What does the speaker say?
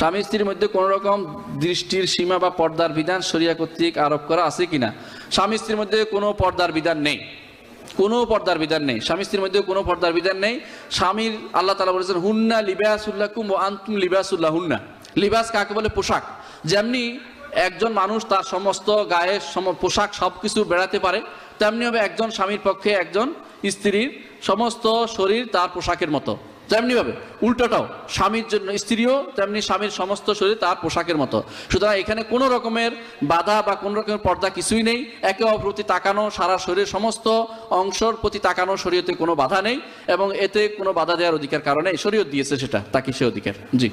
স্বামী স্ত্রীর মধ্যে কোনো রকম দৃষ্টির সীমা বা পর্দার বিধান সরিয়া কর্তৃক আরোপ করা আছে কিনা স্বামী স্ত্রীর মধ্যে কোনো পর্দার বিধান নেই কোনো পর্দার বিধান নেই স্বামী স্ত্রীর মধ্যে কোনো পর্দার বিধান নেই স্বামীর আল্লাহ তালা বলেছেন হুন্না লিবাসুল্লাহ কুম ও আন্তুম লিবাসুল্লাহ হুন্না লিবাস কাকে বলে পোশাক যেমনি একজন মানুষ তার সমস্ত গায়ে সম পোশাক সব কিছু বেড়াতে পারে তেমনি হবে একজন স্বামীর পক্ষে একজন স্ত্রীর সমস্ত শরীর তার পোশাকের মতো তেমনিভাবে উল্টোটাও স্বামীর জন্য স্ত্রীও তেমনি স্বামীর সমস্ত শরীর তার পোশাকের মতো সুতরাং এখানে কোনো রকমের বাধা বা কোনো রকমের পর্দা কিছুই নেই একে অপর প্রতি তাকানো সারা শরীরের সমস্ত অংশর প্রতি তাকানো শরীয়তে কোনো বাধা নেই এবং এতে কোনো বাধা দেওয়ার অধিকার কারণে শরীয়ত দিয়েছে সেটা তাকে সে অধিকার জি